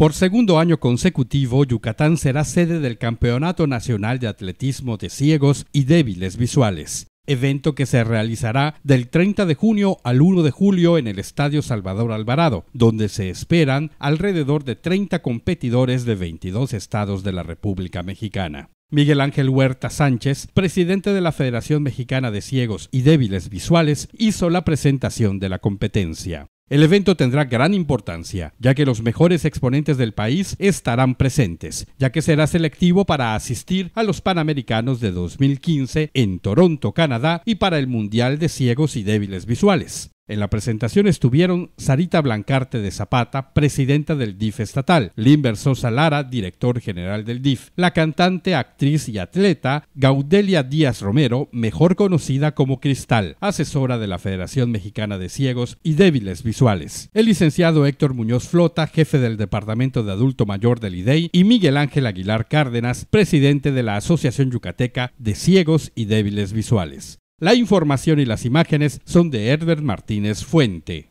Por segundo año consecutivo, Yucatán será sede del Campeonato Nacional de Atletismo de Ciegos y Débiles Visuales, evento que se realizará del 30 de junio al 1 de julio en el Estadio Salvador Alvarado, donde se esperan alrededor de 30 competidores de 22 estados de la República Mexicana. Miguel Ángel Huerta Sánchez, presidente de la Federación Mexicana de Ciegos y Débiles Visuales, hizo la presentación de la competencia. El evento tendrá gran importancia, ya que los mejores exponentes del país estarán presentes, ya que será selectivo para asistir a los Panamericanos de 2015 en Toronto, Canadá, y para el Mundial de Ciegos y Débiles Visuales. En la presentación estuvieron Sarita Blancarte de Zapata, presidenta del DIF estatal, Limber Sosa Lara, director general del DIF, la cantante, actriz y atleta Gaudelia Díaz Romero, mejor conocida como Cristal, asesora de la Federación Mexicana de Ciegos y Débiles Visuales, el licenciado Héctor Muñoz Flota, jefe del Departamento de Adulto Mayor del IDEI, e y Miguel Ángel Aguilar Cárdenas, presidente de la Asociación Yucateca de Ciegos y Débiles Visuales. La información y las imágenes son de Herbert Martínez Fuente.